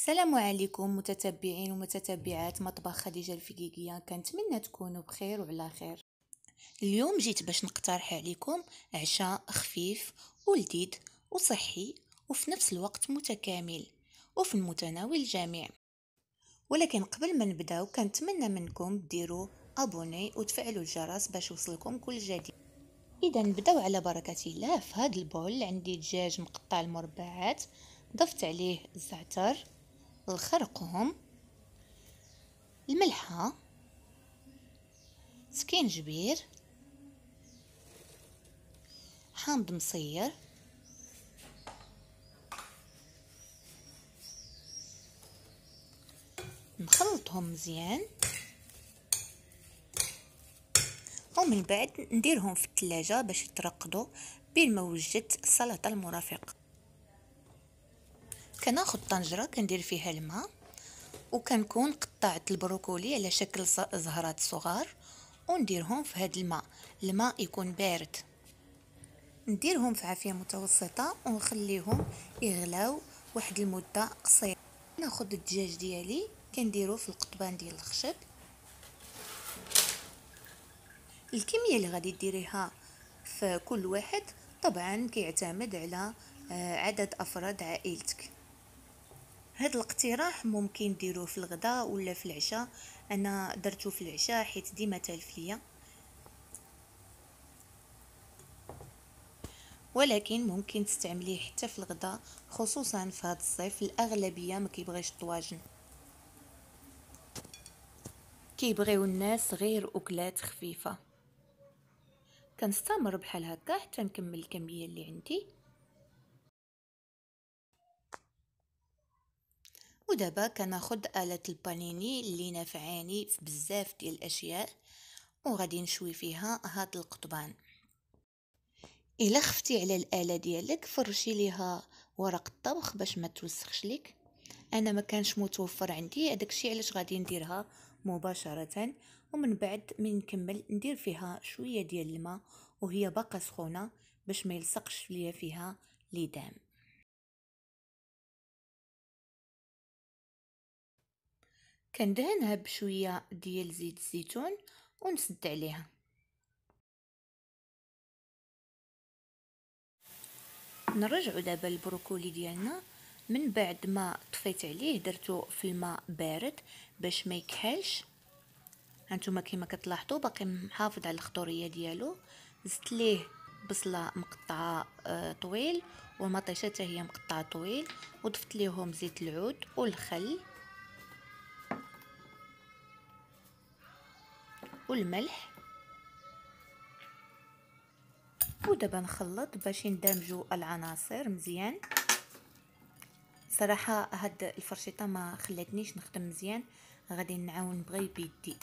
السلام عليكم متتبعين ومتتبعات مطبخ خديجة الفقيقية كنتمنى تكونوا بخير وعلى خير اليوم جيت باش نقترح عليكم عشاء خفيف ولذيذ وصحي وفي نفس الوقت متكامل وفي المتناول الجميع ولكن قبل ما نبداو كنتمنى منكم ديروا ابوني وتفعلوا الجرس باش يوصلكم كل جديد اذا نبداو على بركه الله في هذا البول عندي دجاج مقطع المربعات ضفت عليه الزعتر الخرقوم الملحة سكينجبير حامض مصير نخلطهم مزيان ومن بعد نديرهم في الثلاجة باش يترقدوا بين ما وجدت السلطة المرافقة كناخد طنجره كندير فيها الماء وكنكون قطعت البروكولي على شكل زهرات صغار ونديرهم في هاد الماء الماء يكون بارد نديرهم في عافيه متوسطه ونخليهم يغلاو واحد المده قصيره ناخد الدجاج ديالي كنديرو في القطبان ديال الخشب الكميه اللي غادي ديريها في كل واحد طبعا كيعتمد على آه، عدد افراد عائلتك هذا الاقتراح ممكن ديروه في الغداء ولا في العشاء انا درته في العشاء حيت ديما تالف ليا ولكن ممكن تستعمليه حتى في الغداء خصوصا في هذا الصيف الاغلبيه ما كيبغيش الطواجن كيبغيو الناس غير اكلات خفيفه كنستمر بحال هكا حتى نكمل الكميه اللي عندي ودابا كناخد آلة البانيني اللي نافعاني في بزاف ديال الأشياء وغادي نشوي فيها هاد القضبان الا خفتي على الاله ديالك فرشي ليها ورق الطبخ باش ما توسخش لك انا ما كانش متوفر عندي داكشي علاش غادي نديرها مباشره ومن بعد من نكمل ندير فيها شويه ديال الماء وهي باقا سخونه باش ما يلصقش ليا فيها لي كندهنها بشويه ديال زيت الزيتون ونسد عليها نرجعو دابا البروكولي ديالنا من بعد ما طفيت عليه درتو في الماء بارد باش ما يكحلش هانتوما كيما كتلاحظوا باقي محافظ على الخضوريه ديالو زدت ليه بصله مقطعه آه، طويل والمطيشه حتى هي مقطعه طويل وضفت ليهم زيت العود والخل والملح ودابا نخلط باش ندمجوا العناصر مزيان صراحه هاد الفرشيطه ما خلاتنيش نخدم مزيان غادي نعاون بغي بيدي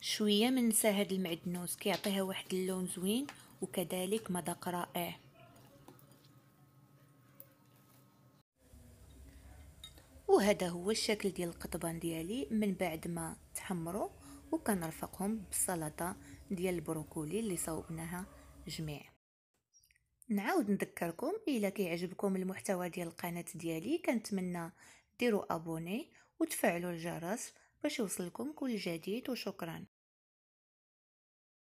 شويه من ننسى هاد المعدنوس كيعطيها واحد اللون زوين وكذلك مذاق رائع وهذا هو الشكل ديال القطبان ديالي من بعد ما تحمروا وكنرفقهم بالسلطه ديال البروكولي اللي صوبناها جميع نعاود نذكركم الا كيعجبكم المحتوى ديال القناه ديالي كنتمنى ديروا ابوني وتفعلوا الجرس باش يوصلكم كل جديد وشكرا